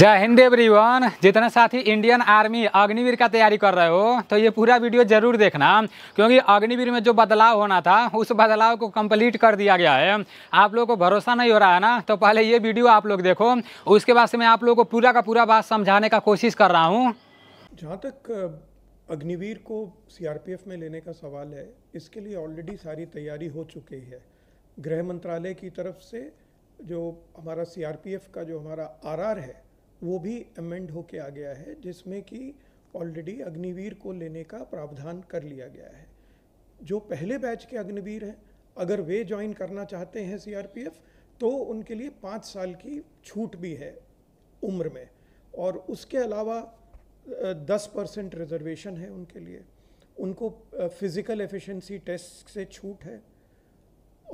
जय हिंद एवरीवन जितने साथी इंडियन आर्मी अग्निवीर का तैयारी कर रहे हो तो ये पूरा वीडियो जरूर देखना क्योंकि अग्निवीर में जो बदलाव होना था उस बदलाव को कंप्लीट कर दिया गया है आप लोगों को भरोसा नहीं हो रहा है ना तो पहले ये वीडियो आप लोग देखो उसके बाद से मैं आप लोगों को पूरा का पूरा बात समझाने का कोशिश कर रहा हूँ जहाँ तक अग्निवीर को सी में लेने का सवाल है इसके लिए ऑलरेडी सारी तैयारी हो चुकी है गृह मंत्रालय की तरफ से जो हमारा सी का जो हमारा आर है वो भी अमेंड होके आ गया है जिसमें कि ऑलरेडी अग्निवीर को लेने का प्रावधान कर लिया गया है जो पहले बैच के अग्निवीर हैं अगर वे ज्वाइन करना चाहते हैं सी तो उनके लिए पाँच साल की छूट भी है उम्र में और उसके अलावा दस परसेंट रिजर्वेशन है उनके लिए उनको फिज़िकल एफिशिएंसी टेस्ट से छूट है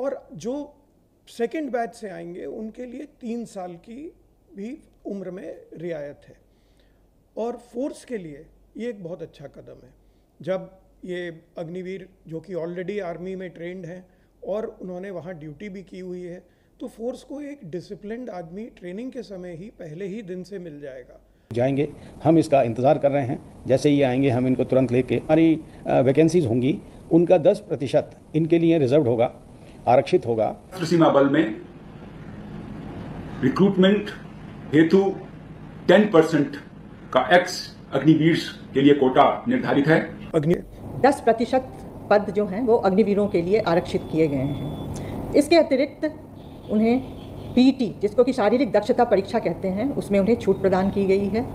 और जो सेकंड बैच से आएंगे उनके लिए तीन साल की भी उम्र में रियायत है और फोर्स के लिए ये एक बहुत अच्छा कदम है जब ये अग्निवीर जो कि ऑलरेडी आर्मी में ट्रेंड हैं और उन्होंने वहाँ ड्यूटी भी की हुई है तो फोर्स को एक डिसिप्लिनड आदमी ट्रेनिंग के समय ही पहले ही दिन से मिल जाएगा जाएंगे हम इसका इंतज़ार कर रहे हैं जैसे ही आएंगे हम इनको तुरंत लेके हमारी वैकेंसीज होंगी उनका 10 प्रतिशत इनके लिए रिजर्व होगा आरक्षित होगा सीमा बल में रिक्रूटमेंट हेतु 10 परसेंट का एक्स अग्निवीर के लिए कोटा निर्धारित है अग्नि दस प्रतिशत पद जो हैं वो अग्निवीरों के लिए आरक्षित किए गए हैं इसके अतिरिक्त उन्हें पीटी e जिसको कि शारीरिक दक्षता परीक्षा कहते हैं उसमें उन्हें छूट प्रदान की गई है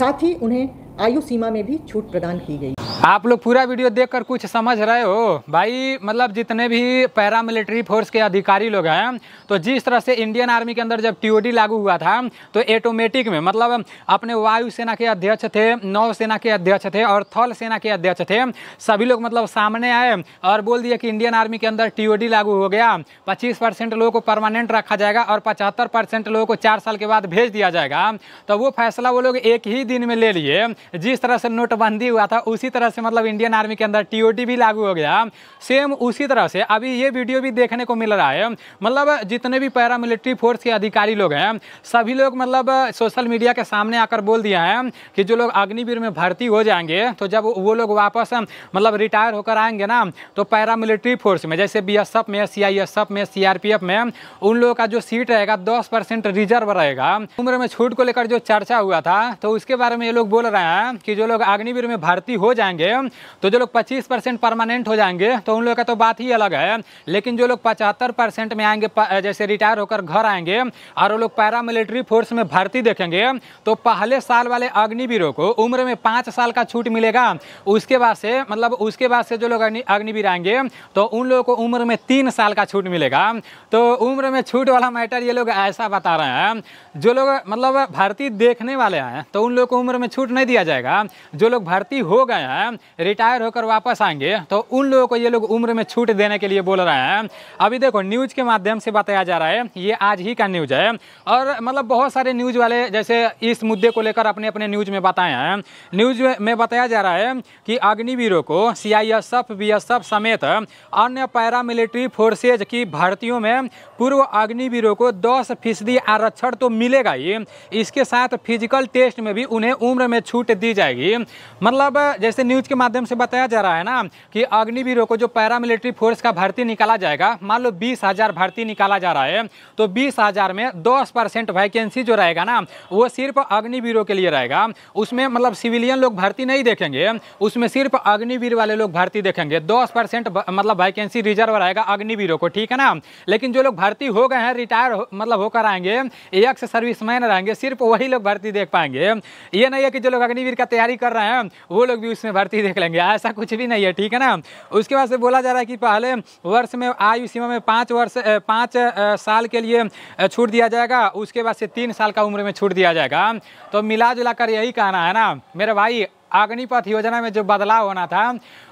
साथ ही उन्हें आयु सीमा में भी छूट प्रदान की गई आप लोग पूरा वीडियो देखकर कुछ समझ रहे हो भाई मतलब जितने भी पैरामिलिट्री फोर्स के अधिकारी लोग हैं तो जिस तरह से इंडियन आर्मी के अंदर जब टीओडी लागू हुआ था तो ऑटोमेटिक में मतलब अपने वायुसेना के अध्यक्ष थे नौसेना के अध्यक्ष थे और थल सेना के अध्यक्ष थे सभी लोग मतलब सामने आए और बोल दिए कि इंडियन आर्मी के अंदर टी लागू हो गया पच्चीस लोगों को परमानेंट रखा जाएगा और पचहत्तर लोगों को चार साल के बाद भेज दिया जाएगा तो वो फैसला वो लोग एक ही दिन में ले लिए जिस तरह से नोटबंदी हुआ था उसी तरह से मतलब इंडियन आर्मी के अंदर टीओटी भी लागू हो गया सेम उसी तरह से अभी ये वीडियो भी देखने को मिल रहा है मतलब जितने भी पैरामिलिट्री फोर्स के अधिकारी लोग हैं सभी लोग मतलब सोशल मीडिया के सामने आकर बोल दिया है कि जो लोग अग्निवीर में भर्ती हो जाएंगे तो जब वो लोग वापस मतलब रिटायर होकर आएंगे ना तो पैरामिलिट्री फोर्स में जैसे बी में सी में सी में उन लोगों का जो सीट रहेगा दस परसेंट रिजर्व रहेगा उम्र में छूट को लेकर जो चर्चा हुआ था तो उसके बारे में ये लोग बोल रहे हैं कि जो लोग अग्निवीर में भर्ती हो जाएंगे जाएंगे तो जो लोग पच्चीस परमानेंट हो जाएंगे तो उन लोगों का तो बात ही अलग है लेकिन जो लोग पचहत्तर में आएंगे जैसे रिटायर होकर घर आएंगे और वो लोग पैरामिलिट्री फोर्स में भर्ती देखेंगे तो पहले साल वाले अग्निवीरों को उम्र में पाँच साल का छूट मिलेगा उसके बाद से मतलब उसके बाद से जो लोग अग्निवीर आएंगे तो उन लोगों को उम्र में तीन साल का छूट मिलेगा तो उम्र में छूट वाला मैटर ये लोग ऐसा बता रहे हैं जो लोग मतलब भर्ती देखने वाले हैं तो उन लोगों को उम्र में छूट नहीं दिया जाएगा जो लोग भर्ती हो गए हैं हैं रिटायर होकर वापस आएंगे तो उन लोगों को ये लोग उम्र में छूट देने के लिए बोल रहे हैं अभी देखो न्यूज़ के माध्यम से बताया जा रहा है ये आज ही का न्यूज़ है और मतलब बहुत सारे न्यूज़ वाले जैसे इस मुद्दे को लेकर अपने अपने न्यूज़ में बताए हैं न्यूज़ में बताया जा रहा है कि अग्निवीरों को C I B S F समेत अन्य पैरामिलिट्री फोर्सेज की भर्तियों में पूर्व अग्निवीरों को दस फीसदी आरक्षण तो मिलेगा ही इसके साथ फिजिकल टेस्ट में भी उन्हें उम्र में छूट दी जाएगी मतलब जैसे न्यूज न्यूज के माध्यम से बताया जा रहा है ना कि अग्निवीरो को जो पैरामिलिट्री फोर्स का भर्ती निकाला जाएगा मान लो बीस हजार भर्ती निकाला जा रहा है तो बीस हजार में दस परसेंट वैकेंसी जो रहेगा ना वो सिर्फ अग्निवीरो के लिए रहेगा उसमें मतलब सिविलियन लोग भर्ती नहीं देखेंगे उसमें सिर्फ अग्निवीर वाले लोग भर्ती देखेंगे दस मतलब वैकेंसी रिजर्व रहेगा अग्निवीरों को ठीक है ना लेकिन जो लोग भर्ती हो गए हैं रिटायर मतलब होकर आएंगे एक्स सर्विसमैन रहेंगे सिर्फ वही लोग भर्ती देख पाएंगे ये नहीं है कि जो लोग अग्निवीर का तैयारी कर रहे हैं वो लोग भी उसमें भर्ती देख लेंगे ऐसा कुछ भी नहीं है ठीक है ना उसके बाद से बोला जा रहा है कि पहले वर्ष में आयु सीमा में पाँच वर्ष पाँच साल के लिए छूट दिया जाएगा उसके बाद से तीन साल का उम्र में छूट दिया जाएगा तो मिला जुला कर यही कहना है ना मेरे भाई अग्निपथ योजना में जो बदलाव होना था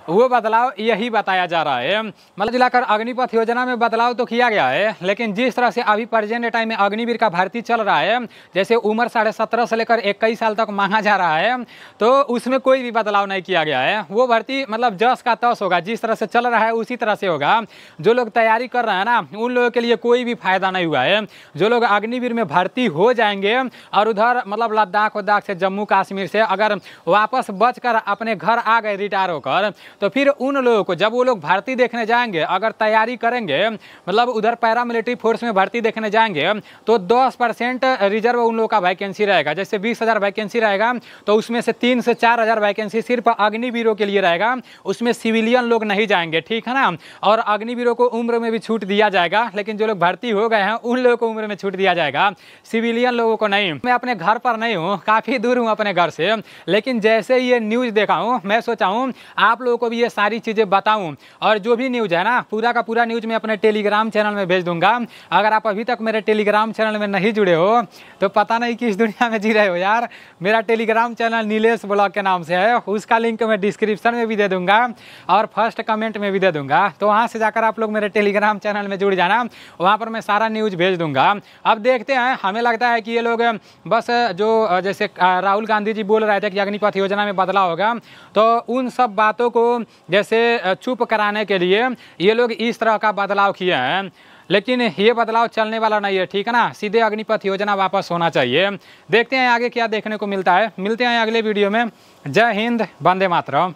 वो बदलाव यही बताया जा रहा है मतलब जिलाकर अग्निपथ योजना में बदलाव तो किया गया है लेकिन जिस तरह से अभी प्रेजेंट टाइम में अग्निवीर का भर्ती चल रहा है जैसे उम्र साढ़े सत्रह से लेकर इक्कीस साल तक मांगा जा रहा है तो उसमें कोई भी बदलाव नहीं किया गया है वो भर्ती मतलब जस का तस होगा जिस तरह से चल रहा है उसी तरह से होगा जो लोग तैयारी कर रहे हैं ना उन लोगों के लिए कोई भी फायदा नहीं हुआ है जो लोग अग्निवीर में भर्ती हो जाएंगे और उधर मतलब लद्दाख वद्दाख से जम्मू कश्मीर से अगर वापस बच कर अपने घर आ गए रिटायर होकर तो फिर उन लोगों को जब वो लोग भर्ती देखने जाएंगे अगर तैयारी करेंगे मतलब उधर पैरामिलिट्री फोर्स में भर्ती देखने जाएंगे तो दस परसेंट रिजर्व उन लोगों का वैकेंसी रहेगा जैसे बीस हज़ार वैकेंसी रहेगा तो उसमें से तीन से चार हज़ार वैकेंसी सिर्फ अग्निवीरों के लिए रहेगा उसमें सिविलियन लोग नहीं जाएंगे ठीक है ना और अग्निवीरों को उम्र में भी छूट दिया जाएगा लेकिन जो लोग भर्ती हो गए हैं उन लोगों को उम्र में छूट दिया जाएगा सिविलियन लोगों को नहीं मैं अपने घर पर नहीं हूँ काफ़ी दूर हूँ अपने घर से लेकिन जैसे से ये न्यूज़ देखा हूँ मैं सोचा हूँ आप लोगों को भी ये सारी चीज़ें बताऊँ और जो भी न्यूज़ है ना पूरा का पूरा न्यूज़ मैं अपने टेलीग्राम चैनल में भेज दूंगा अगर आप अभी तक मेरे टेलीग्राम चैनल में नहीं जुड़े हो तो पता नहीं किस दुनिया में जी रहे हो यार मेरा टेलीग्राम चैनल नीलेश ब्लॉग के नाम से है उसका लिंक मैं डिस्क्रिप्शन में भी दे दूंगा और फर्स्ट कमेंट में भी दे दूंगा तो वहाँ से जाकर आप लोग मेरे टेलीग्राम चैनल में जुड़ जाना वहाँ पर मैं सारा न्यूज़ भेज दूंगा अब देखते हैं हमें लगता है कि ये लोग बस जो जैसे राहुल गांधी जी बोल रहे थे कि अग्निपथ योजना संरचना में बदलाव होगा तो उन सब बातों को जैसे चुप कराने के लिए ये लोग इस तरह का बदलाव किए हैं लेकिन ये बदलाव चलने वाला नहीं है ठीक है ना सीधे अग्निपथ योजना वापस होना चाहिए देखते हैं आगे क्या देखने को मिलता है मिलते हैं अगले वीडियो में जय हिंद वंदे मातरम